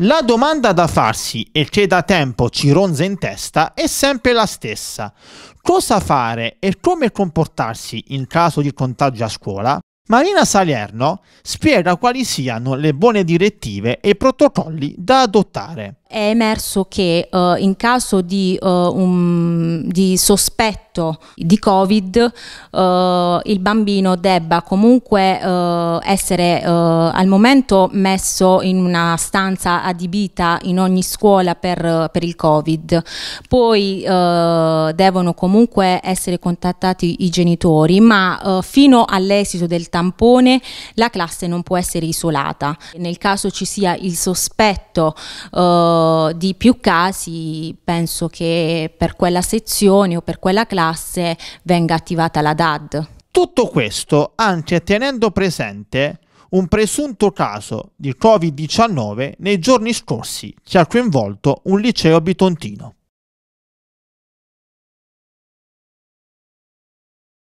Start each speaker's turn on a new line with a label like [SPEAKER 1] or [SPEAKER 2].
[SPEAKER 1] La domanda da farsi e che da tempo ci ronza in testa è sempre la stessa. Cosa fare e come comportarsi in caso di contagio a scuola? Marina Salerno spiega quali siano le buone direttive e i protocolli da adottare.
[SPEAKER 2] È emerso che uh, in caso di, uh, un, di, sospetto di Covid uh, il bambino debba comunque essere al momento messo in una stanza adibita in ogni scuola per, per il Covid, poi devono comunque essere contattati i genitori, ma fino all'esito del tampone la classe non può essere isolata. Nel caso ci sia il sospetto di più casi penso che per quella sezione o per quella classe venga attivata la DAD.
[SPEAKER 1] Tutto questo anche tenendo presente un presunto caso di Covid-19 nei giorni scorsi che ha coinvolto un liceo bitontino.